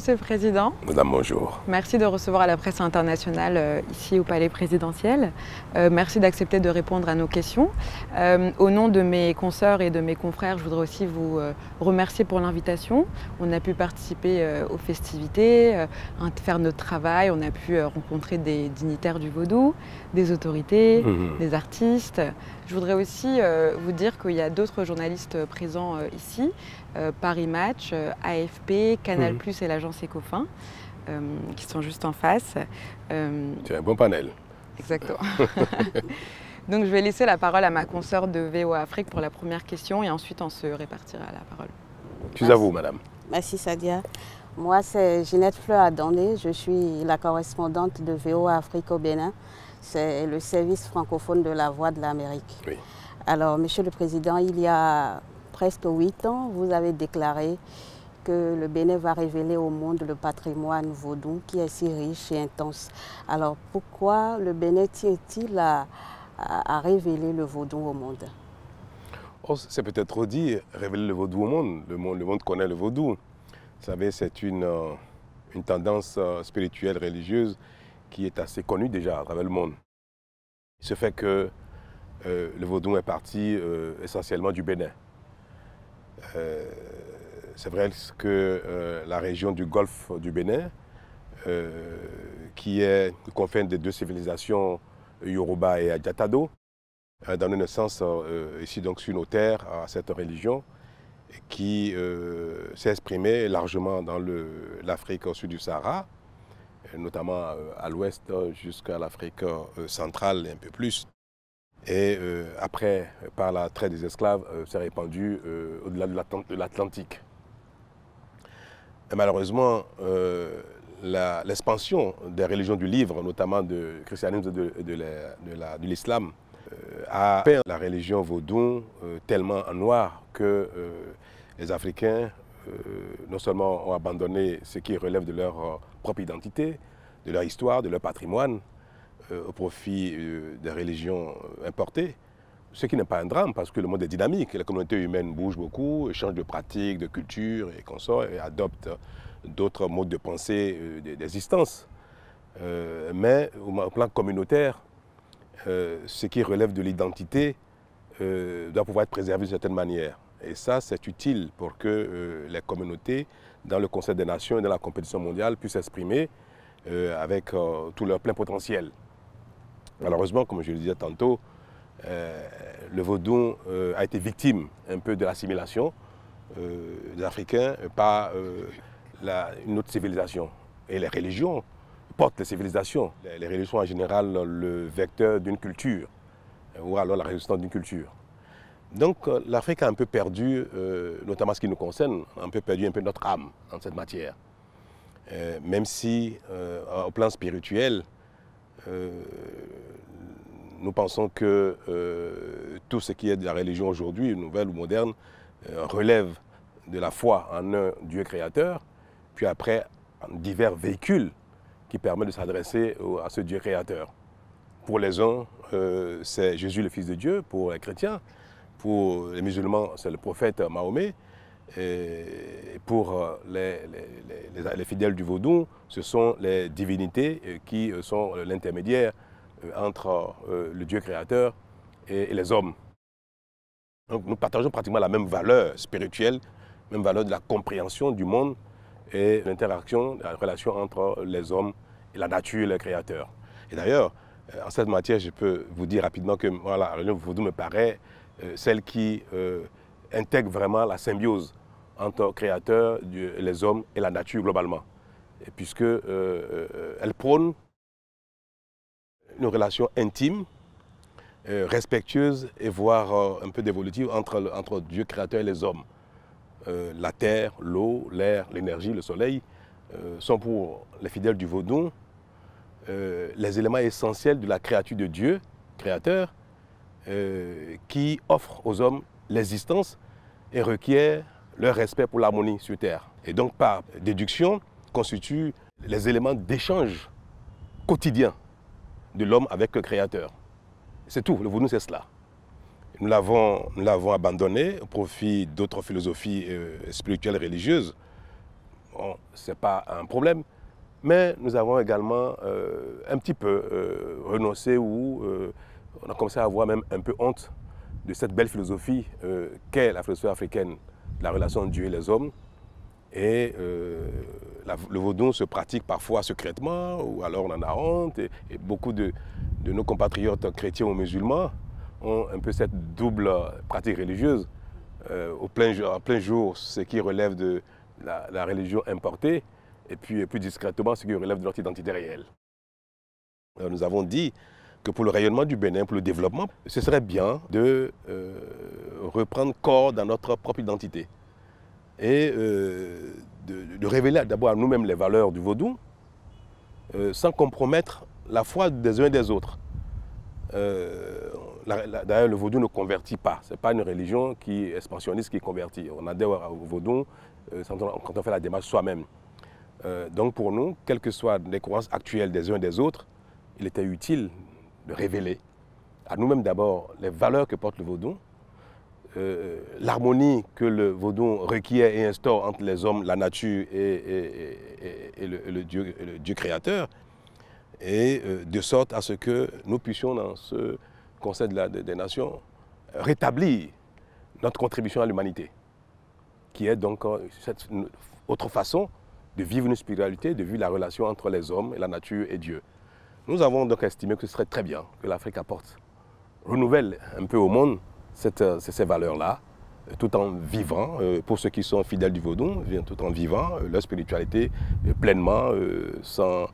Monsieur le Président. Madame, bonjour. Merci de recevoir la presse internationale euh, ici au Palais présidentiel. Euh, merci d'accepter de répondre à nos questions. Euh, au nom de mes consoeurs et de mes confrères, je voudrais aussi vous remercier pour l'invitation. On a pu participer aux festivités, faire notre travail, on a pu rencontrer des dignitaires du vaudou, des autorités, mmh. des artistes. Je voudrais aussi vous dire qu'il y a d'autres journalistes présents ici. Euh, Paris Match, euh, AFP, Canal mhm. plus et l'agence Ecofin, euh, qui sont juste en face. C'est un bon panel. Exactement. Donc je vais laisser la parole à ma consœur de VO Afrique pour la première question et ensuite on se répartira la parole. Tu à vous, madame. Merci, Sadia. Moi, c'est Ginette Fleur Adonné. Je suis la correspondante de VO Afrique au Bénin. C'est le service francophone de la Voix de l'Amérique. Alors, Monsieur le Président, il y a presque huit ans, vous avez déclaré que le Bénin va révéler au monde le patrimoine vaudou qui est si riche et intense. Alors pourquoi le Bénin tient-il à, révéler le vaudou au monde oh, C'est peut-être dit, révéler le vaudou au monde. Le monde, connaît le vaudou. Vous savez, c'est une, euh, tendance euh, spirituelle, religieuse qui est assez connue déjà à travers le monde. Ce fait que euh, le vaudou est parti essentiellement du Bénin. Euh, c'est vrai que euh, la région du golfe du Bénin, euh, qui est confinée des deux civilisations Yoruba et Adjatado, dans un sens ici donc sur nos terres à cette religion qui s'est exprimée largement dans l'Afrique au sud du Sahara, notamment à l'ouest jusqu'à l'Afrique centrale et un peu plus. Et euh, après, par la traite des esclaves, euh, s'est répandu euh, au-delà de l'Atlantique. malheureusement, l'expansion des religions du livre, notamment du christianisme et de, l'islam, a peint la religion vaudou tellement en noir que les Africains, non seulement ont abandonné ce qui relève de leur propre identité, de leur histoire, de leur patrimoine, euh, au profit euh, des religions euh, importées, ce qui n'est pas un drame parce que le monde est dynamique. La communauté humaine bouge beaucoup, change de pratiques, de cultures et consorts et adopte d'autres modes de pensée d'existence. mais au plan communautaire, ce qui relève de l'identité doit pouvoir être préservé d'une certaine manière. Et ça, c'est utile pour que les communautés, dans le Conseil des Nations et dans la compétition mondiale, puissent s'exprimer avec tout leur plein potentiel. Malheureusement, comme je le disais tantôt, euh, le vaudou euh, a été victime un peu de l'assimilation euh, des Africains par une autre civilisation. Et les religions portent les civilisations. Les, religions sont en général le vecteur d'une culture, ou alors la résistance d'une culture. Donc l'Afrique a un peu perdu, notamment ce qui nous concerne, un peu perdu un peu notre âme en cette matière. même si au plan spirituel, nous pensons que euh, tout ce qui est de la religion aujourd'hui, nouvelle ou moderne, euh, relève de la foi en un Dieu créateur, puis après en divers véhicules qui permettent de s'adresser à ce Dieu créateur. Pour les uns, euh, c'est Jésus le Fils de Dieu, pour les chrétiens, pour les musulmans, c'est le prophète Mahomet, et pour les, les, fidèles du vaudou, ce sont les divinités qui sont l'intermédiaire euh, entre euh, le Dieu créateur et, les hommes. Donc nous partageons pratiquement la même valeur spirituelle, même valeur de la compréhension du monde et l'interaction, la relation entre les hommes et la nature, le créateur. Et d'ailleurs, euh, en cette matière, je peux vous dire rapidement que voilà, la réunion me paraît celle qui intègre vraiment la symbiose entre créateur, les hommes et la nature globalement. Et puisque elle prône une relation intime, euh, respectueuse et voire euh, un peu dévolutive entre, Dieu créateur et les hommes. Euh, la terre, l'eau, l'air, l'énergie, le soleil sont pour les fidèles du Vaudon les éléments essentiels de la créature de Dieu, créateur, qui offre aux hommes l'existence et requiert leur respect pour l'harmonie sur terre. Et donc par déduction constituent les éléments d'échange quotidien de l'homme avec le Créateur. C'est tout, le nous c'est cela. Nous l'avons abandonné au profit d'autres philosophies spirituelles euh, spirituelles, religieuses. Bon, ce n'est pas un problème. Mais nous avons également euh, un petit peu euh, renoncé ou on a commencé à avoir même un peu honte de cette belle philosophie qu'est la philosophie africaine, la relation Dieu et les hommes, et euh, le vaudon se pratique parfois secrètement, ou alors on en a honte. Et, beaucoup de, nos compatriotes chrétiens ou musulmans ont un peu cette double pratique religieuse. Euh, au plein, plein jour, ce qui relève de la, religion importée, et puis plus discrètement, ce qui relève de leur identité réelle. nous avons dit que pour le rayonnement du Bénin, pour le développement, ce serait bien de euh, reprendre corps dans notre propre identité et euh, de, révéler d'abord à nous-mêmes les valeurs du vaudou, euh, sans compromettre la foi des uns et des autres. Euh, d'ailleurs, le vaudou ne convertit pas. Ce n'est pas une religion qui expansionniste qui convertit. On adhère au vaudou quand on fait la démarche soi-même. donc pour nous, quelles que soient les croyances actuelles des uns et des autres, il était utile de révéler à nous-mêmes d'abord les valeurs que porte le vaudou, euh, euh, l'harmonie que le vaudou requiert et instaure entre les hommes, la nature et, le, Dieu, créateur, et euh, de sorte à ce que nous puissions dans ce Conseil de des Nations rétablir notre contribution à l'humanité, qui est donc cette autre façon de vivre une spiritualité, de vivre la relation entre les hommes, la nature et Dieu. Nous avons donc estimé que ce serait très bien que l'Afrique apporte, renouvelle un peu au monde cette, euh, ces valeurs-là, euh, tout en vivant, euh, pour ceux qui sont fidèles du vaudou, eh tout en vivant leur spiritualité pleinement, sans,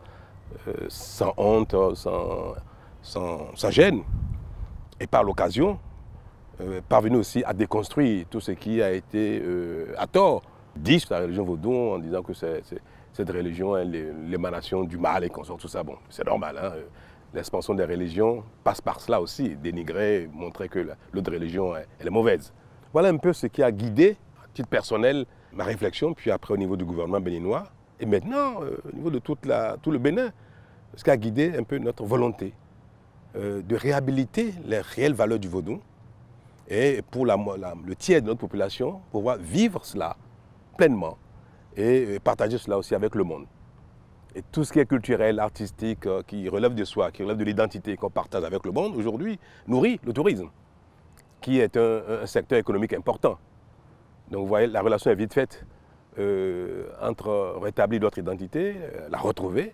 sans honte, sans, sans, gêne. Et par l'occasion, parvenir aussi à déconstruire tout ce qui a été à tort dit sur la religion vaudou en disant que cette religion est l'émanation du mal et qu'on sort tout ça. Bon, c'est normal. Hein l'expansion des religions passe par cela aussi, dénigrer, montrer que l'autre religion, elle est mauvaise. Voilà un peu ce qui a guidé, à titre personnel, ma réflexion, puis après au niveau du gouvernement béninois, et maintenant euh, au niveau de toute la, tout le Bénin, ce qui a guidé un peu notre volonté euh, de réhabiliter les réelles valeurs du vaudou, et pour le tiers de notre population, pouvoir vivre cela pleinement et partager cela aussi avec le monde. Et tout ce qui est culturel, artistique, euh, qui relève de soi, qui relève de l'identité qu'on partage avec le monde aujourd'hui, nourrit le tourisme, qui est un, secteur économique important. Donc vous voyez, la relation est vite faite euh, entre rétablir notre identité, euh, la retrouver,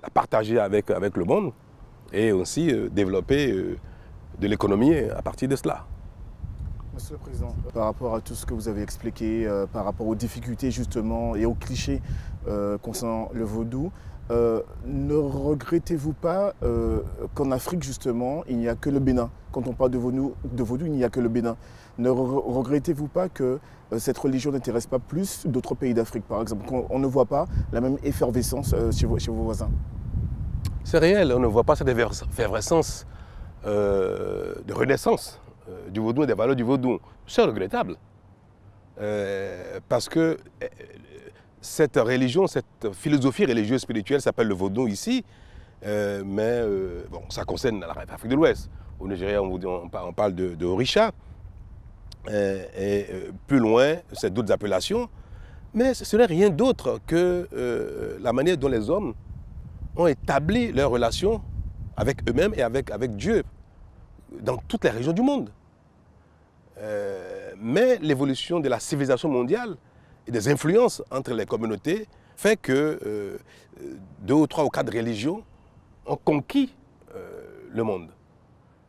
la partager avec, avec le monde et aussi développer de l'économie à partir de cela. Monsieur le Président, par rapport à tout ce que vous avez expliqué, par rapport aux difficultés justement et aux clichés euh, concernant le vaudou. Euh, ne regrettez-vous pas euh, qu'en Afrique, justement, il n'y a que le Bénin Quand on parle de vaudou, de vaudou il n'y a que le Bénin. Ne regrettez-vous pas que cette religion n'intéresse pas plus d'autres pays d'Afrique, par exemple On ne voit pas la même effervescence chez vos, vos, voisins C'est réel, on ne voit pas cette effervescence de renaissance du vaudou et des valeurs du vaudou. C'est regrettable. parce que cette religion, cette philosophie religieuse spirituelle s'appelle le vaudou ici, euh, mais euh, bon, ça concerne l'Afrique de l'Ouest. Au Nigeria, on, parle de, de Orisha. Euh, et plus loin, c'est d'autres appellations. Mais ce n'est rien d'autre que la manière dont les hommes ont établi leurs relation avec eux-mêmes et avec Dieu dans toutes les régions du monde. mais l'évolution de la civilisation mondiale et des influences entre les communautés fait que euh, deux ou trois ou quatre religions ont conquis euh, le monde.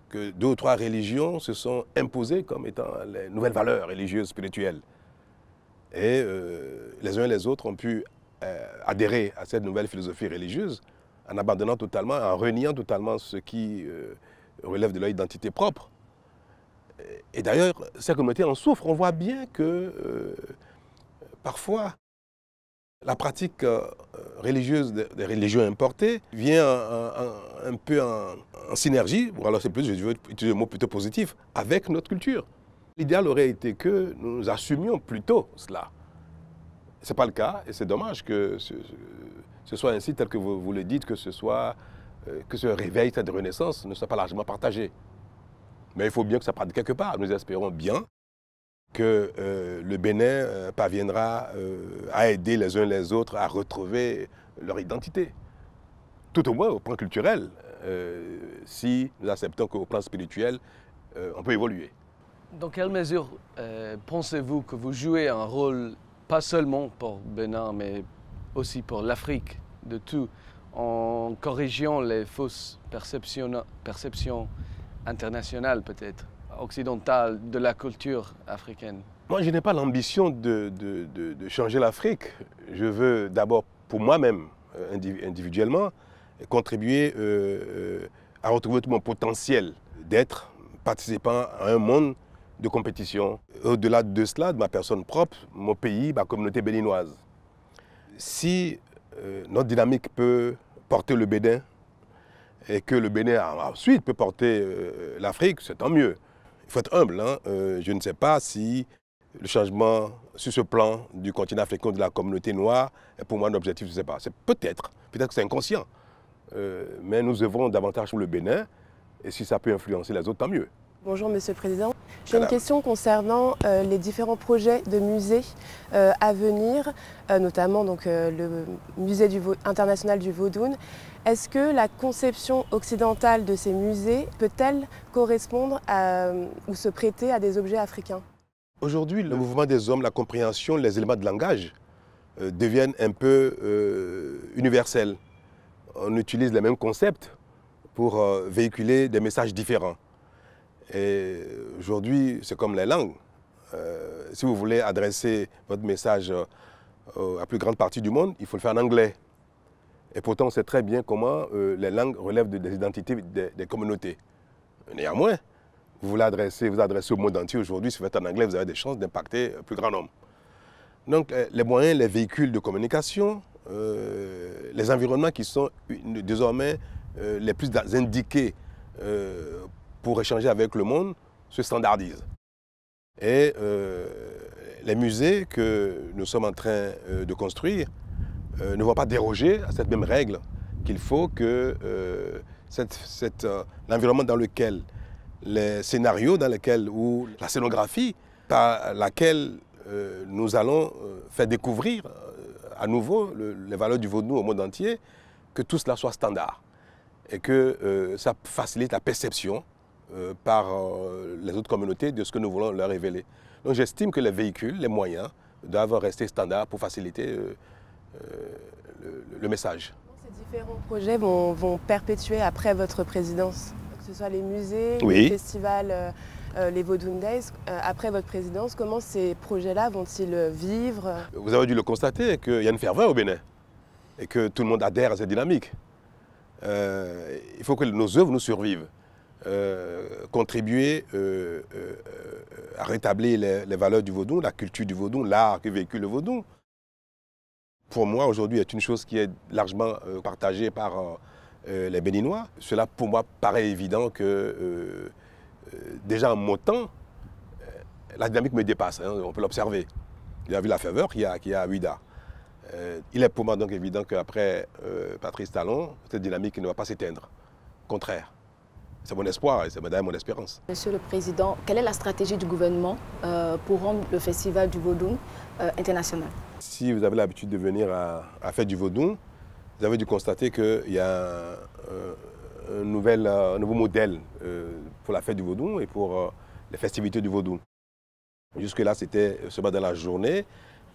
Que deux ou trois religions se sont imposées comme étant les nouvelles valeurs religieuses, spirituelles. Et euh, les uns et les autres ont pu adhérer à cette nouvelle philosophie religieuse en abandonnant totalement, en reniant totalement ce qui relève de leur identité propre. Et d'ailleurs, ces communautés en souffrent. On voit bien que Parfois, la pratique euh, religieuse des religions importées vient un, peu en, synergie, ou alors c'est plus, je veux utiliser un mot plutôt positif, avec notre culture. L'idéal aurait été que nous assumions plutôt cela. Ce n'est pas le cas, et c'est dommage que ce, soit ainsi, tel que vous, vous le dites, que ce, soit, euh, que ce réveil, cette renaissance ne soit pas largement partagé. Mais il faut bien que ça parte quelque part. Nous espérons bien que euh, le Bénin euh, parviendra euh, à aider les uns les autres à retrouver leur identité. Tout au moins au plan culturel, si nous acceptons qu'au plan spirituel, on peut évoluer. Dans quelle mesure pensez-vous que vous jouez un rôle, pas seulement pour Bénin, mais aussi pour l'Afrique de tout, en corrigeant les fausses perceptions internationales peut-être occidentale de la culture africaine Moi, je n'ai pas l'ambition de, changer l'Afrique. Je veux d'abord, pour moi-même, euh, individuellement, contribuer euh, euh, à retrouver tout mon potentiel d'être participant à un monde de compétition. Au-delà de cela, de ma personne propre, mon pays, ma communauté béninoise. Si notre dynamique peut porter le Bénin et que le Bénin ensuite peut porter l'Afrique, c'est tant mieux il faut être humble, hein. euh, je ne sais pas si le changement sur ce plan du continent africain, de la communauté noire, est pour moi un objectif, je ne sais pas. C'est peut-être, peut-être que c'est inconscient. Euh, mais nous œuvrons davantage sur le Bénin, et si ça peut influencer les autres, tant mieux. Bonjour Monsieur le Président. J'ai une question concernant euh, les différents projets de musées euh, à venir, euh, notamment donc, le musée international du Vaudoun. Est-ce que la conception occidentale de ces musées peut-elle correspondre ou se prêter à des objets africains Aujourd'hui, le mouvement des hommes, la compréhension, les éléments de langage deviennent un peu universels. On utilise les mêmes concepts pour véhiculer des messages différents. Et aujourd'hui, c'est comme les langues. Euh, si vous voulez adresser votre message euh, euh, à la plus grande partie du monde, il faut le faire en anglais. Et pourtant, on sait très bien comment les langues relèvent des identités des, communautés. Néanmoins, vous voulez vous adressez au monde entier aujourd'hui, si vous êtes en anglais, vous avez des chances d'impacter un plus grand nombre. Donc, les moyens, les véhicules de communication, les environnements qui sont désormais les plus indiqués pour échanger avec le monde se standardise. Et euh, les musées que nous sommes en train euh, de construire euh, ne vont pas déroger à cette même règle qu'il faut que l'environnement dans lequel les scénarios dans lesquels ou la scénographie par laquelle nous allons faire découvrir à nouveau les valeurs du vaudou au monde entier, que tout cela soit standard et que ça facilite la perception euh, par euh, les autres communautés de ce que nous voulons leur révéler. Donc j'estime que les véhicules, les moyens, doivent rester standards pour faciliter euh, le, message. message. Ces différents projets vont, perpétuer après votre présidence, que ce soit les musées, les festivals, les Vaudoun Days. après votre présidence, comment ces projets-là vont-ils vivre Vous avez dû le constater qu'il y a une ferveur au Bénin et que tout le monde adhère à cette dynamique. il faut que nos œuvres nous survivent. Euh, contribuer euh, euh, à rétablir les, valeurs du Vaudou, la culture du Vaudou, l'art que véhicule le vaudon. Pour moi, aujourd'hui, c'est une chose qui est largement partagée par les Béninois. Cela, pour moi, paraît évident que déjà en mon temps, la dynamique me dépasse, hein, on peut l'observer. Il y a vu la faveur qu'il y a, à Ouida. il est pour moi donc évident qu'après Patrice Talon, cette dynamique ne va pas s'éteindre. Contraire. C'est mon espoir et c'est mon espérance. Monsieur le Président, quelle est la stratégie du gouvernement euh, pour rendre le festival du Vaudou euh, international Si vous avez l'habitude de venir à, à Fête du Vaudou, vous avez dû constater qu'il y a euh, un, nouvel, nouveau modèle pour la Fête du Vaudou et pour les festivités du Vaudou. Jusque-là, c'était ce matin de la journée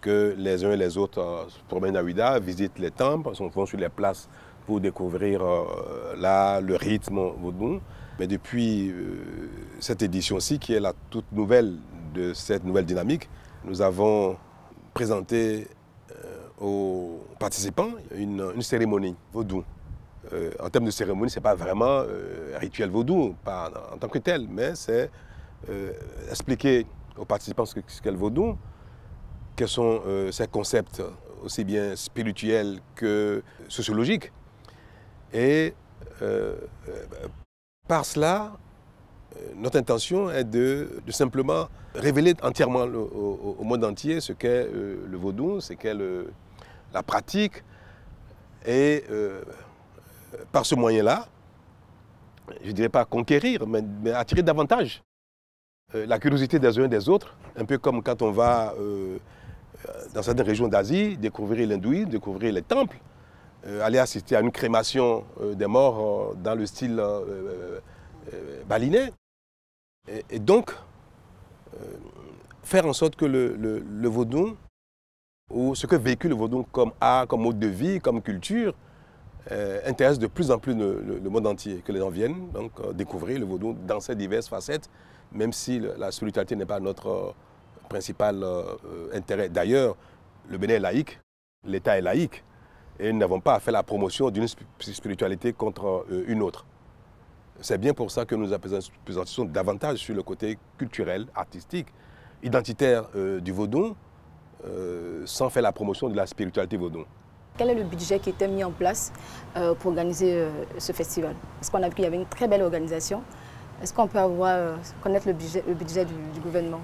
que les uns et les autres se promènent à Ouida, visitent les temples, sont, vont sur les places pour découvrir le rythme vaudou mais depuis euh, cette édition-ci, qui est la toute nouvelle de cette nouvelle dynamique, nous avons présenté euh, aux participants une, cérémonie vaudou. Euh, en termes de cérémonie, ce n'est pas vraiment un rituel vaudou pas en, tant que tel, mais c'est expliquer aux participants ce qu'est le vaudou, quels sont ses concepts aussi bien spirituels que sociologiques, et par cela, euh, notre intention est de, simplement révéler entièrement au, monde entier ce qu'est euh, le vaudou, ce qu'est la pratique. Et euh, par ce moyen-là, je ne dirais pas conquérir, mais, attirer davantage la curiosité des uns et des autres, un peu comme quand on va dans certaines régions d'Asie découvrir l'hindouisme, découvrir les temples. Euh, aller assister à une crémation euh, des morts euh, dans le style balinais. Et, donc, faire en sorte que le, le, vaudou, ou ce que véhicule le vaudou comme art, comme mode de vie, comme culture, intéresse de plus en plus le, monde entier, que les gens viennent donc découvrir le vaudou dans ses diverses facettes, même si la solidarité n'est pas notre principal intérêt. D'ailleurs, le Bénin est laïque, l'État est laïque et nous n'avons pas à faire la promotion d'une spiritualité contre euh, une autre. C'est bien pour ça que nous présentons davantage sur le côté culturel, artistique, identitaire euh, du Vaudon, euh, sans faire la promotion de la spiritualité Vaudon. Quel est le budget qui était mis en place pour organiser ce festival Parce qu'on a vu qu'il y avait une très belle organisation. Est-ce qu'on peut avoir, connaître le budget, du gouvernement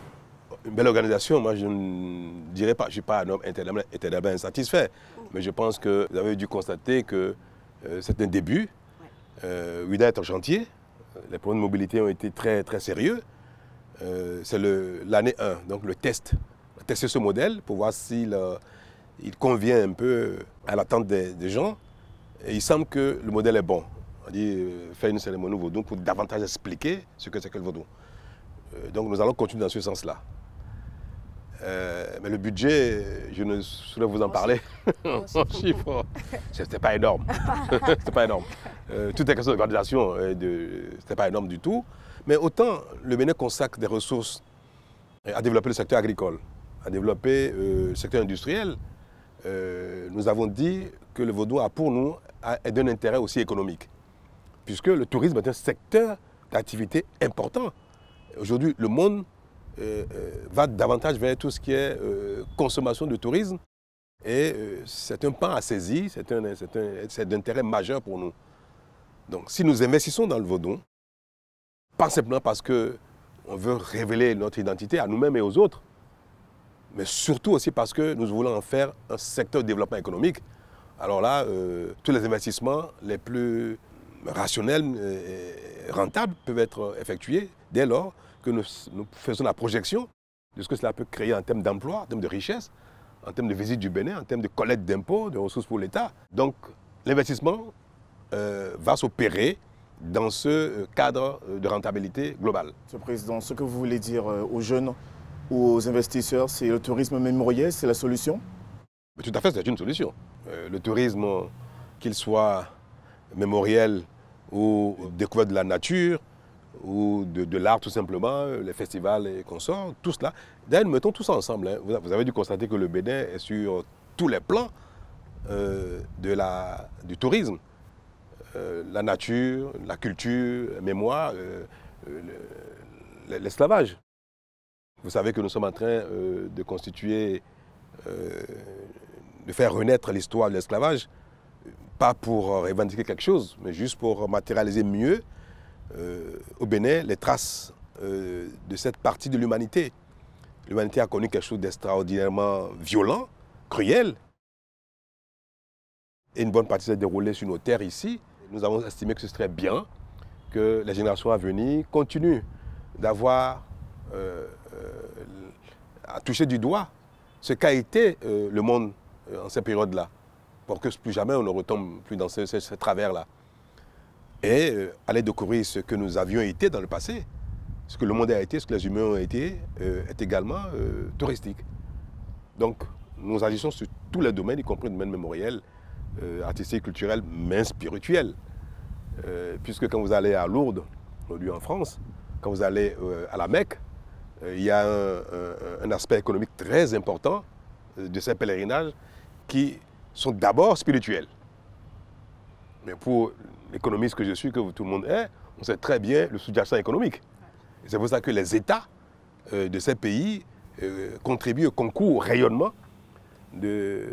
une belle organisation. Moi, je ne dirais pas, je ne suis pas un homme éternellement insatisfait, mm-hmm. mais je pense que vous avez dû constater que euh, c'est un début. Euh, oui d'être est en chantier. Les problèmes de mobilité ont été très, très sérieux. Euh, c'est l'année 1, donc le test. Tester ce modèle pour voir s'il il convient un peu à l'attente des, gens. Et il semble que le modèle est bon. On dit faire une cérémonie donc pour davantage expliquer ce que c'est que le vaudou. donc nous allons continuer dans ce sens-là. Euh, mais le budget, je ne saurais vous en, parler chiffre. en C'était pas énorme. c'était pas énorme. Euh, tout est question d'organisation, de... c'était pas énorme du tout. Mais autant le Bénin consacre des ressources à développer le secteur agricole, à développer euh, le secteur industriel, euh, nous avons dit que le Vaudois, a pour nous, est d'un intérêt aussi économique. Puisque le tourisme est un secteur d'activité important. Aujourd'hui, le monde euh, euh, va davantage vers tout ce qui est euh, consommation de tourisme. Et c'est un pan à saisir, c'est d'intérêt majeur pour nous. Donc si nous investissons dans le Vaudon, pas simplement parce qu'on veut révéler notre identité à nous-mêmes et aux autres, mais surtout aussi parce que nous voulons en faire un secteur de développement économique. Alors là, tous les investissements les plus rationnels et rentables peuvent être effectués dès lors que nous, faisons la projection de ce que cela peut créer en termes d'emploi, en termes de richesse, en termes de visite du Bénin, en termes de collecte d'impôts, de ressources pour l'État. Donc l'investissement euh, va s'opérer dans ce euh, cadre euh, de rentabilité globale. Monsieur le Président, ce que vous voulez dire aux jeunes ou aux investisseurs, c'est le tourisme mémoriel, c'est la solution Tout à fait, c'est une solution. le tourisme, qu'il soit mémoriel ou découvert de la nature, ou de, l'art tout simplement, euh, les festivals et consorts, tout cela. D'ailleurs, mettons tout ça ensemble. Hein. Vous avez dû constater que le Bénin est sur tous les plans euh, de la, du tourisme. Euh, la nature, la culture, la mémoire, l'esclavage. Vous savez que nous sommes en train de constituer, de faire renaître l'histoire de l'esclavage, pas pour revendiquer quelque chose, mais juste pour matérialiser mieux euh, au Bénin les traces euh, de cette partie de l'humanité. L'humanité a connu quelque chose d'extraordinairement violent, cruel. Et une bonne partie s'est déroulée sur nos terres ici. Nous avons estimé que ce serait bien que les générations à venir continuent d'avoir euh, à toucher du doigt ce qu'a été le monde en ces périodes-là, pour que plus jamais on ne retombe plus dans ce travers-là et euh, aller découvrir ce que nous avions été dans le passé, ce que le monde a été, ce que les humains ont été, euh, est également euh, touristique. Donc, nous agissons sur tous les domaines, y compris le domaine mémoriel, artistique, culturel, mais spirituel. puisque quand vous allez à Lourdes, aujourd'hui en France, quand vous allez à la Mecque, il y a un, un, aspect économique très important de ces pèlerinages qui sont d'abord spirituels. Mais pour l'économiste que je suis, que tout le monde est, on sait très bien le sous-jacent économique. C'est pour ça que les États euh, de ces pays euh, contribuent au concours, au rayonnement de,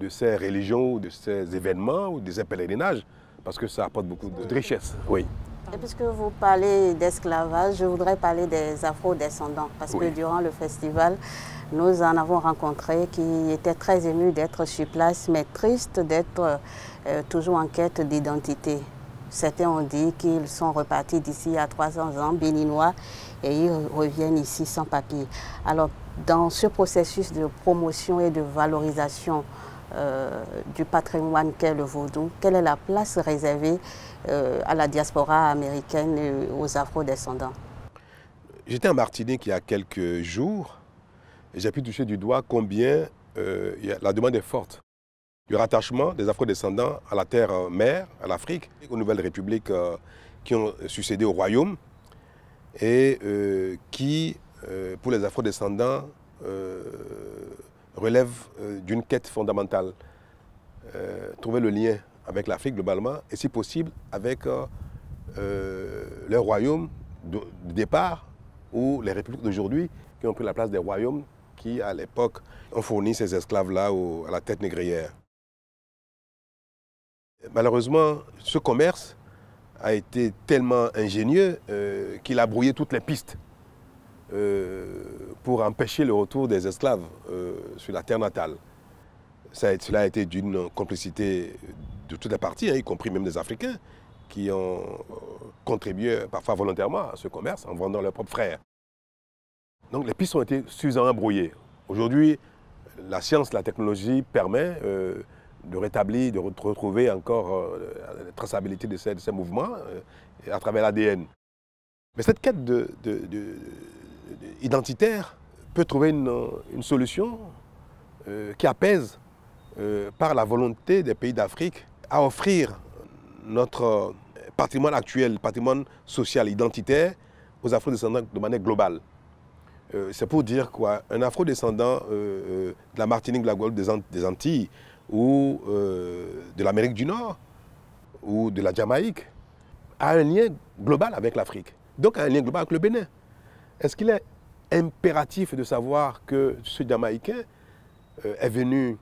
de ces religions, de ces événements ou de ces pèlerinages, parce que ça apporte beaucoup de richesse. Oui. Et puisque vous parlez d'esclavage, je voudrais parler des afro-descendants, parce que durant le festival, nous en avons rencontré qui étaient très émus d'être sur place, mais tristes d'être euh, toujours en quête d'identité. Certains ont dit qu'ils sont repartis d'ici à 300 ans, béninois, et ils reviennent ici sans papier. Alors, dans ce processus de promotion et de valorisation euh, du patrimoine qu'est le vaudou, quelle est la place réservée euh, à la diaspora américaine et aux afro-descendants. J'étais en Martinique il y a quelques jours et j'ai pu toucher du doigt combien euh, la demande est forte du rattachement des afro-descendants à la terre mère, à l'Afrique, aux nouvelles républiques euh, qui ont succédé au royaume et qui, pour les afro-descendants, relèvent d'une quête fondamentale, trouver le lien avec l'Afrique globalement, et si possible avec euh, euh les royaumes de, départ ou les républiques d'aujourd'hui qui ont pris la place des royaumes qui, à l'époque, ont fourni ces esclaves-là à la tête négrière. Malheureusement, ce commerce a été tellement ingénieux euh, qu'il a brouillé toutes les pistes euh, pour empêcher le retour des esclaves sur la terre natale. cela a été d'une complicité de toutes les parties, hein, y compris même des Africains, qui ont euh, contribué parfois volontairement à ce commerce en vendant leurs propres frères. Donc les pistes ont été suffisamment brouillées. Aujourd'hui, la science, la technologie permet euh, de rétablir, de retrouver encore euh, la traçabilité de ces, mouvements à travers l'ADN. Mais cette quête de, identitaire peut trouver une solution qui apaise par la volonté des pays d'Afrique à offrir notre patrimoine actuel, patrimoine social, identitaire, aux afro-descendants de manière globale. Euh, c'est pour dire quoi, un afro-descendant euh, euh, de la Martinique, de la Guadeloupe, des, Antilles, ou de l'Amérique du Nord, ou de la Jamaïque, a un lien global avec l'Afrique, donc a un lien global avec le Bénin. Est-ce qu'il est impératif de savoir que ce Jamaïcain est venu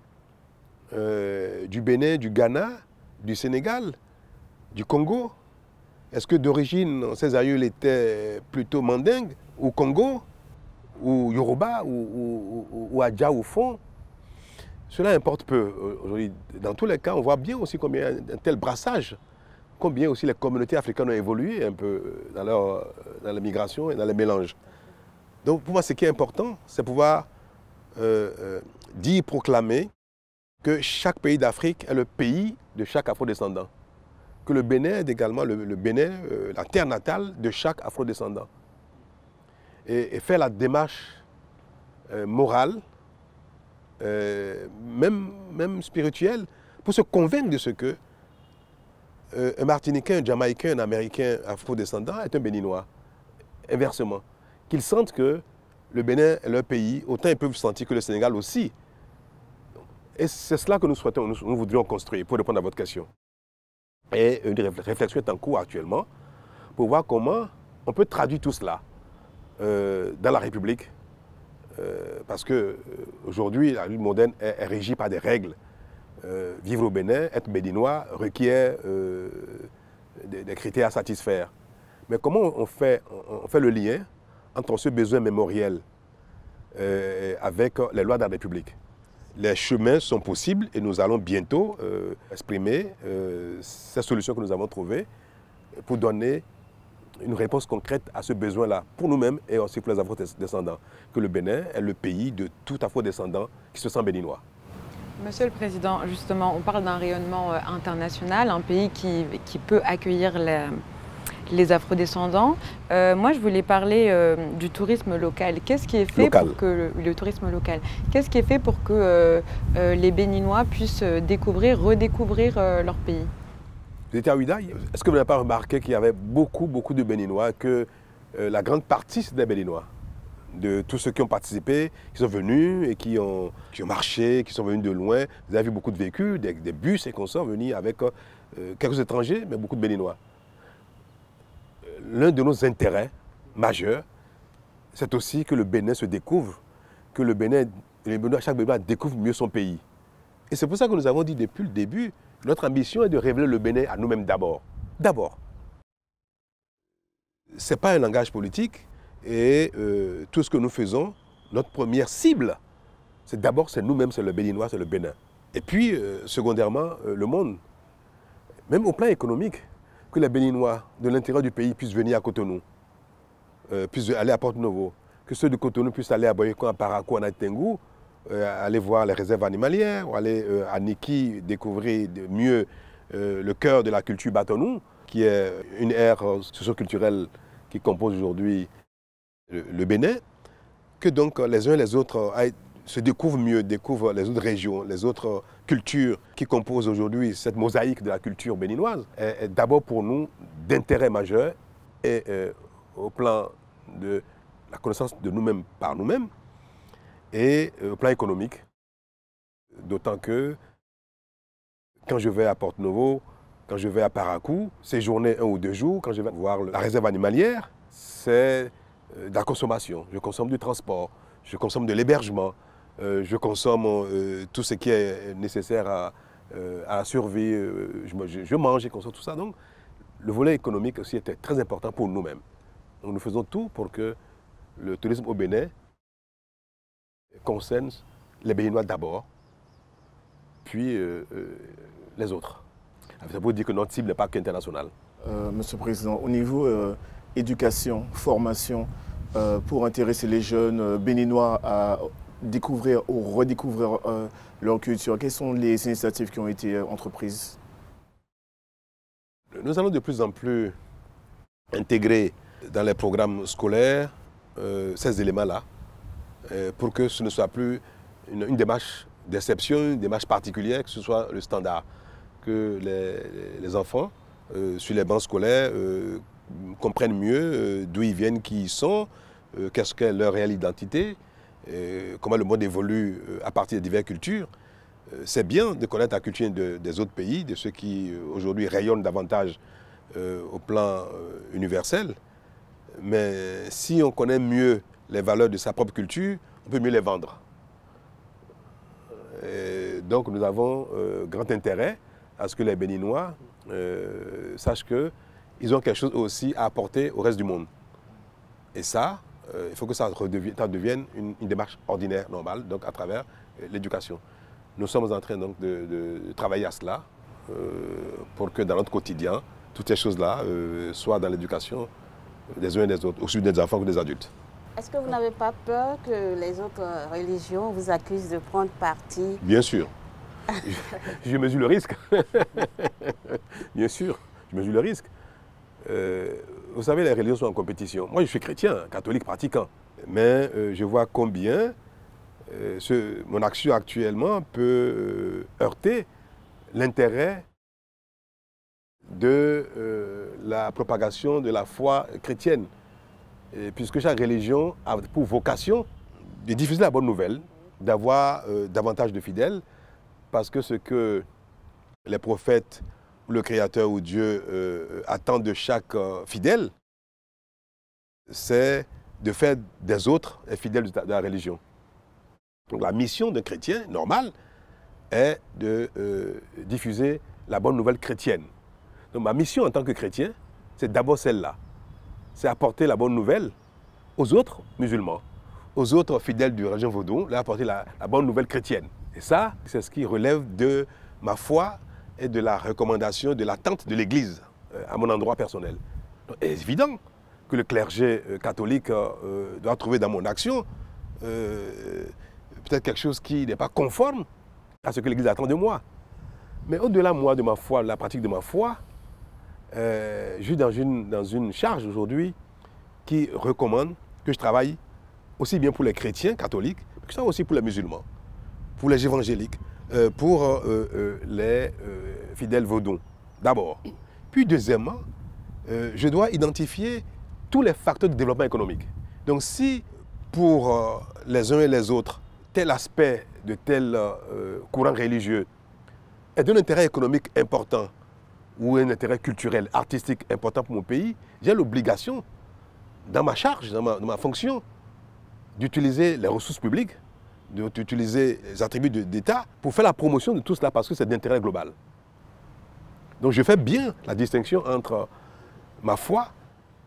du Bénin, du Ghana, du Sénégal, du Congo Est-ce que d'origine, ces aïeuls étaient plutôt mandingues ou Congo ou Yoruba ou, ou, ou, Adja Cela importe peu. Aujourd'hui, dans tous les cas, on voit bien aussi combien un tel brassage, combien aussi les communautés africaines ont évolué un peu euh, dans, leur, euh, dans la migration et dans les mélanges. Donc pour moi, ce qui est important, c'est pouvoir euh, dire, proclamer que chaque pays d'Afrique est le pays de chaque afro-descendant. Que le Bénin est également le, euh, la terre natale de chaque afro-descendant. Et, faire la démarche euh, morale, euh, même, même spirituelle, pour se convaincre de ce que un Martiniquais, un Jamaïcain, un Américain afro-descendant est un Béninois. Inversement. Qu'ils sentent que le Bénin est leur pays, autant ils peuvent sentir que le Sénégal aussi et c'est cela que nous souhaitons, nous, voudrions construire, pour répondre à votre question. Et une réflexion est en cours actuellement pour voir comment on peut traduire tout cela euh, dans la République. Euh, parce qu'aujourd'hui, euh, la vie moderne est, régie par des règles. vivre au Bénin, être béninois, requiert des, critères à satisfaire. Mais comment on fait, on fait le lien entre ce besoin mémoriel avec les lois de la République les chemins sont possibles et nous allons bientôt euh, exprimer cette euh, ces solutions que nous avons trouvées pour donner une réponse concrète à ce besoin-là pour nous-mêmes et aussi pour les afro-descendants. Que le Bénin est le pays de tout afro-descendant qui se sent béninois. Monsieur le Président, justement, on parle d'un rayonnement euh, international, un pays qui, qui peut accueillir les, les afrodescendants. Euh, moi, je voulais parler euh, du tourisme local. Qu'est-ce qui est fait pour que le, tourisme local Qu'est-ce qui est fait pour que euh, les Béninois puissent découvrir, redécouvrir leur pays Vous étiez à Ouidaï. Est-ce que vous n'avez pas remarqué qu'il y avait beaucoup, beaucoup de Béninois, que la grande partie des Béninois de tous ceux qui ont participé, qui sont venus et qui ont, marché, qui sont venus de loin. Vous avez vu beaucoup de véhicules, des, bus et consorts sort venir avec quelques étrangers, mais beaucoup de Béninois l'un de nos intérêts majeurs, c'est aussi que le Bénin se découvre, que le Bénin, chaque Bénin découvre mieux son pays. Et c'est pour ça que nous avons dit depuis le début, notre ambition est de révéler le Bénin à nous-mêmes d'abord. D'abord. Ce n'est pas un langage politique et euh, tout ce que nous faisons, notre première cible, c'est d'abord c'est nous-mêmes, c'est le Béninois, c'est le Bénin. Et puis, euh, secondairement, euh, le monde. Même au plan économique, que les Béninois de l'intérieur du pays puissent venir à Cotonou, euh, puissent aller à porte Novo, que ceux de Cotonou puissent aller à Boyekon, à Parakou, à Natengou, euh, aller voir les réserves animalières, ou aller euh, à Niki découvrir mieux le cœur de la culture Batonou, qui est une ère socioculturelle qui compose aujourd'hui le, Bénin, que donc les uns et les autres se découvrent mieux, découvrent les autres régions, les autres cultures qui composent aujourd'hui cette mosaïque de la culture béninoise, est, d'abord pour nous d'intérêt majeur et euh, au plan de la connaissance de nous-mêmes par nous-mêmes et euh, au plan économique. D'autant que quand je vais à Porte Novo, quand je vais à Paracou, séjourner un ou deux jours, quand je vais voir la réserve animalière, c'est euh, de la consommation. Je consomme du transport, je consomme de l'hébergement, euh, je consomme euh, tout ce qui est nécessaire à, euh, la survie, je, mange, je consomme tout ça. Donc, le volet économique aussi était très important pour nous-mêmes. nous faisons tout pour que le tourisme au Bénin concerne les Béninois d'abord, puis les autres. Ah, ça veut dire que notre cible n'est pas qu'internationale. Monsieur le Président, au niveau éducation, formation, pour intéresser les jeunes béninois à, découvrir ou redécouvrir euh, leur culture Quelles sont les initiatives qui ont été euh, entreprises Nous allons de plus en plus intégrer dans les programmes scolaires euh, ces éléments-là pour que ce ne soit plus une, démarche d'exception, une démarche particulière, que ce soit le standard, que les, les enfants sur les bancs scolaires comprennent mieux d'où ils viennent, qui ils sont, qu'est-ce qu'est leur réelle identité, euh, comment le monde évolue euh, à partir de diverses cultures, euh, c'est bien de connaître la culture des autres pays, de ceux qui aujourd'hui rayonnent davantage au plan universel. Mais si on connaît mieux les valeurs de sa propre culture, on peut mieux les vendre. donc nous avons grand intérêt à ce que les Béninois sachent qu'ils ont quelque chose aussi à apporter au reste du monde. Et ça, euh, il faut que ça, devienne une, démarche ordinaire, normale, donc à travers euh, l'éducation. Nous sommes en train donc de, travailler à cela euh, pour que dans notre quotidien, toutes ces choses-là soient dans l'éducation des uns et des autres, aussi des enfants que des adultes. Est-ce que vous n'avez pas peur que les autres religions vous accusent de prendre parti Bien sûr. je mesure le risque. Bien sûr, je mesure le risque. Euh, vous savez, les religions sont en compétition. Moi, je suis chrétien, catholique pratiquant. Mais euh, je vois combien euh, mon action actuellement peut heurter l'intérêt de la propagation de la foi chrétienne. puisque chaque religion a pour vocation de diffuser la bonne nouvelle, d'avoir davantage de fidèles, parce que ce que les prophètes le Créateur ou Dieu euh, attend de chaque euh, fidèle, c'est de faire des autres fidèles de, la religion. Donc la mission d'un chrétien normal est de euh, diffuser la bonne nouvelle chrétienne. Donc ma mission en tant que chrétien, c'est d'abord celle-là. C'est apporter la bonne nouvelle aux autres musulmans, aux autres fidèles du régime Vaudon, leur apporter la bonne nouvelle chrétienne. Et ça, c'est ce qui relève de ma foi, et de la recommandation, de l'attente de l'Église euh, à mon endroit personnel. est évident que le clergé euh, catholique euh, doit trouver dans mon action peut-être quelque chose qui n'est pas conforme à ce que l'Église attend de moi. Mais au-delà, moi, de ma foi, la pratique de ma foi, je suis dans une, dans une charge aujourd'hui qui recommande que je travaille aussi bien pour les chrétiens catholiques, que ça aussi pour les musulmans, pour les évangéliques, euh, pour euh, euh, les fidèles vaudons, d'abord. Puis deuxièmement, je dois identifier tous les facteurs de développement économique. Donc si pour les uns et les autres, tel aspect de tel courant religieux est d'un intérêt économique important ou un intérêt culturel, artistique important pour mon pays, j'ai l'obligation, dans ma charge, dans ma, dans ma fonction, d'utiliser les ressources publiques d'utiliser les attributs d'État pour faire la promotion de tout cela parce que c'est d'intérêt global. Donc je fais bien la distinction entre ma foi,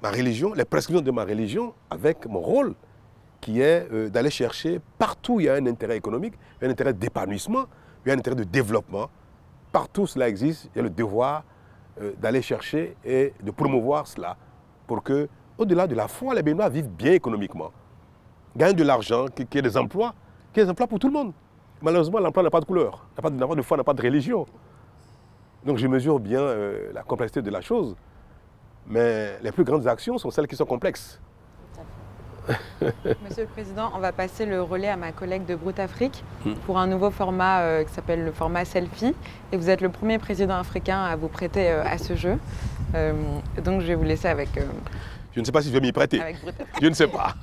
ma religion, les prescriptions de ma religion avec mon rôle qui est euh, d'aller chercher partout où il y a un intérêt économique, un intérêt d'épanouissement, il un intérêt de développement. Partout cela existe, il y a le devoir euh, d'aller chercher et de promouvoir cela pour que, au-delà de la foi, les Béninois vivent bien économiquement, gagnent de l'argent, qu'il y ait des emplois, qu'il y pour tout le monde. Malheureusement, l'emploi n'a pas de couleur, n'a pas de, de foi, n'a pas de religion. Donc je mesure bien euh, la complexité de la chose, mais les plus grandes actions sont celles qui sont complexes. Monsieur le Président, on va passer le relais à ma collègue de Brut Afrique hmm. pour un nouveau format euh, qui s'appelle le format selfie. Et vous êtes le premier président africain à vous prêter euh, à ce jeu. donc je vais vous laisser avec je ne sais pas si je vais m'y prêter. je ne sais pas.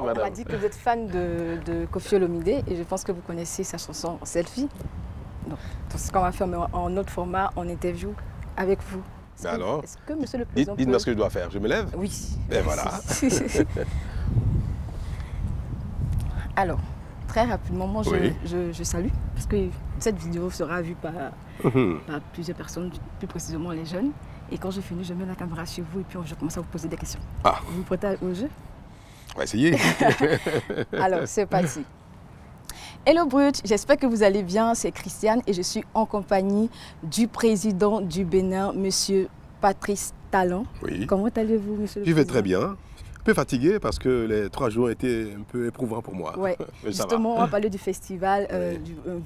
on m'a dit que vous êtes fan de, de Kofi Olomide et je pense que vous connaissez sa chanson Selfie. Donc, ce qu'on va faire en autre format, en interview avec vous. Est-ce ben que, alors, monsieur le président. Dites-moi ce que je dois faire. Je me lève Oui. Ben voilà. alors, très rapidement, moi je, je, salue parce que cette vidéo sera vue par, par plusieurs personnes, plus précisément les jeunes. Et quand je finis, je mets la caméra chez vous et puis je commence à vous poser des questions. Ah. Vous vous prêtez au jeu On va essayer. Alors, c'est parti. Hello Brut, j'espère que vous allez bien. C'est Christiane et je suis en compagnie du président du Bénin, Monsieur Patrice Talon. Oui. Comment allez-vous, Monsieur le Je vais très bien Un peu fatigué parce que les trois jours étaient un peu éprouvants pour moi. Oui. Justement, on va parler du festival euh, du euh,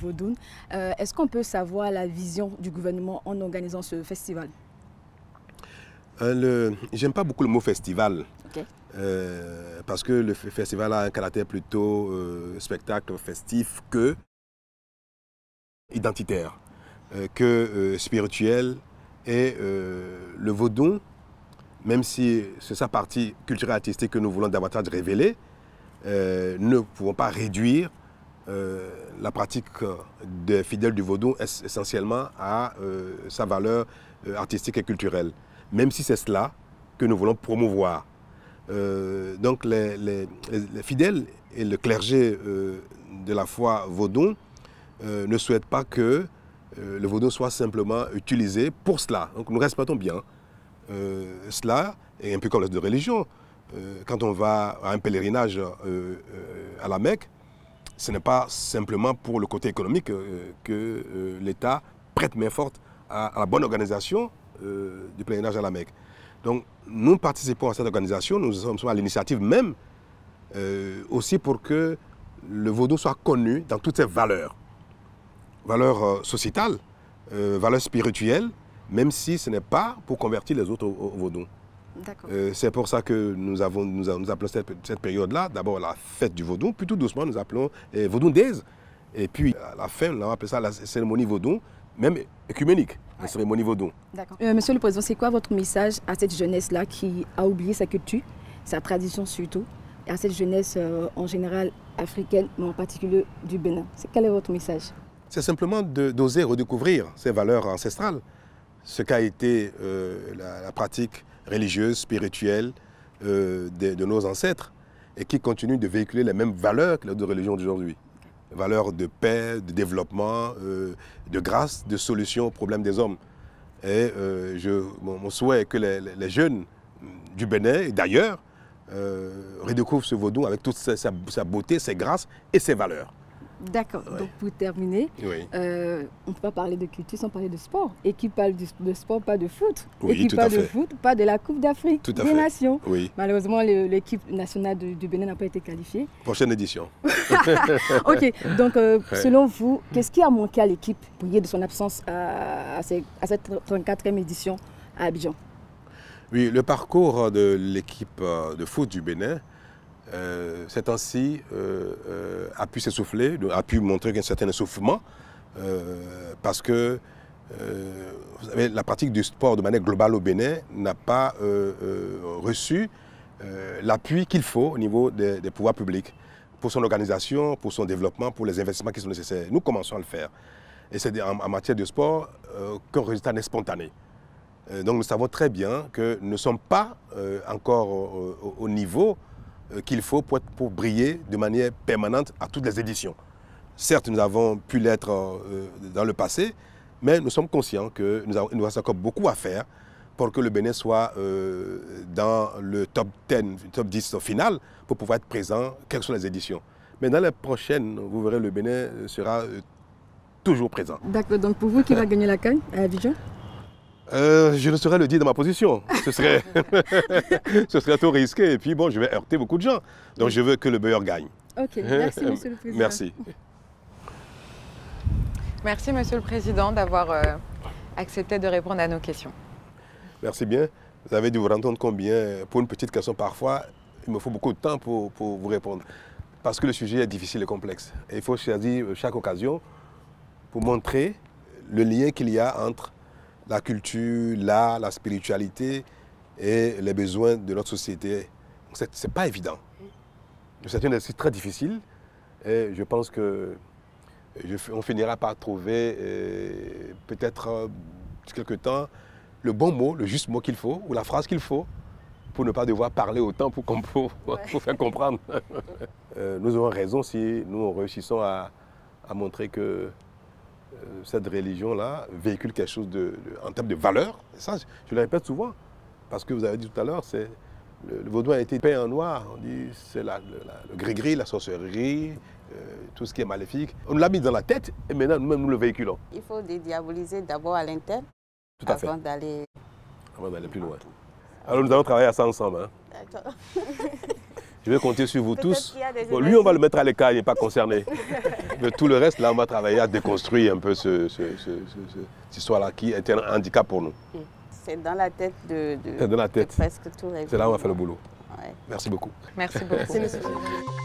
euh, Est-ce qu'on peut savoir la vision du gouvernement en organisant ce festival euh, j'aime pas beaucoup le mot festival. Euh, parce que le festival a un caractère plutôt euh, spectacle festif que identitaire, que spirituel. Et le vaudon, même si c'est sa partie culturelle artistique que nous voulons davantage révéler, ne pouvons pas réduire la pratique des fidèles du vaudon essentiellement à sa valeur artistique et culturelle même si c'est cela que nous voulons promouvoir. Euh, donc les, fidèles et le clergé euh, de la foi vaudon euh, ne souhaitent pas que le vaudon soit simplement utilisé pour cela. Donc nous respectons bien cela, et un peu comme les de religion. quand on va à un pèlerinage à la Mecque, ce n'est pas simplement pour le côté économique que l'État prête main forte à la bonne organisation euh, du pèlerinage à la Mecque. Donc nous participons à cette organisation, nous sommes à l'initiative même, euh, aussi pour que le vaudou soit connu dans toutes ses valeurs. Valeurs euh, sociétales, valeurs spirituelles, même si ce n'est pas pour convertir les autres au, au vaudou. C'est pour ça que nous, avons, nous, appelons cette, période-là, d'abord la fête du vaudou, puis tout doucement nous appelons euh, vaudou Et puis à la fin, on appelle ça la cérémonie vaudou, même écuménique. Ouais. mon cérémonie vaudon. Euh, monsieur le Président, c'est quoi votre message à cette jeunesse-là qui a oublié sa culture, sa tradition surtout, et à cette jeunesse euh, en général africaine, mais en particulier du Bénin Quel est votre message C'est simplement d'oser redécouvrir ses valeurs ancestrales, ce qu'a été euh, la, pratique religieuse, spirituelle de, nos ancêtres, et qui continue de véhiculer les mêmes valeurs que les autres religions d'aujourd'hui valeurs de paix, de développement, euh, de grâce, de solution aux problèmes des hommes. Et euh, je, mon, souhait est que les, jeunes du Bénin et d'ailleurs euh, redécouvrent ce vaudou avec toute sa beauté, ses grâces et ses valeurs. D'accord. Donc pour terminer, euh, on ne peut pas parler de culture sans parler de sport. Et qui parle de sport, pas de foot. Oui, et qui parle de foot, pas de la Coupe d'Afrique des Nations. Oui. Malheureusement, l'équipe nationale du, Bénin n'a pas été qualifiée. Prochaine édition. ok. Donc euh, selon vous, qu'est-ce qui a manqué à l'équipe pour y de son absence à, à cette 34e édition à Abidjan Oui, le parcours de l'équipe euh, de foot du Bénin cet euh, ces ci euh, euh, a pu s'essouffler, a pu montrer un certain essoufflement, parce que la pratique du sport de manière globale au Bénin n'a pas reçu l'appui qu'il faut au niveau des, pouvoirs publics pour son organisation, pour son développement, pour les investissements qui sont nécessaires. Nous commençons à le faire. Et c'est en, matière de sport qu'un résultat n'est spontané. donc nous savons très bien que nous ne sommes pas encore au, niveau euh, qu'il faut pour, briller de manière permanente à toutes les éditions. Certes, nous avons pu l'être euh, euh, dans le passé, mais nous sommes conscients que nous avons, encore beaucoup à faire pour que le Bénin soit dans le top 10, top 10 au final pour pouvoir être présent, quelles sont les éditions. Mais dans les prochaines, vous verrez, le Bénin sera toujours présent. D'accord, donc pour vous, qui va gagner la canne à Abidjan euh, je ne saurais le dire dans ma position. Ce serait, ce serait trop risqué. Et puis bon, je vais heurter beaucoup de gens. Donc je veux que le beurre gagne. Ok, merci Monsieur le Président. Merci. Merci Monsieur le Président d'avoir euh, accepté de répondre à nos questions. Merci bien. Vous avez dû vous rendre compte combien, pour une petite question parfois, il me faut beaucoup de temps pour, pour vous répondre. Parce que le sujet est difficile et complexe. Et il faut choisir euh, chaque occasion pour montrer le lien qu'il y a entre la culture, l'art, la spiritualité et les besoins de notre société. Ce n'est pas évident. C'est un exercice très difficile et je pense que on finira par trouver euh, peut-être euh, quelque temps le bon mot, le juste mot qu'il faut ou la phrase qu'il faut pour ne pas devoir parler autant pour, pour, faire comprendre. Euh, nous aurons raison si nous réussissons à, à montrer que euh, cette religion-là véhicule quelque chose en termes de valeur. ça, je, le répète souvent, parce que vous avez dit tout à l'heure, c'est le, le, a été peint en noir. On dit c'est la, le gris-gris, la sorcellerie, euh, tout ce qui est maléfique. On l'a mis dans la tête et maintenant nous-mêmes nous le véhiculons. Il faut dédiaboliser d'abord à l'intérieur à avant d'aller plus loin. Alors nous allons travailler à ça ensemble. Hein. Je vais compter sur vous tous. lui, on va le mettre à l'écart, il n'est pas concerné. Mais tout le reste, là, on va travailler à déconstruire un peu ce, cette histoire-là qui est un handicap pour nous. Mm. C'est dans la tête de, presque tout C'est là où on va faire le boulot. Merci beaucoup. Merci beaucoup.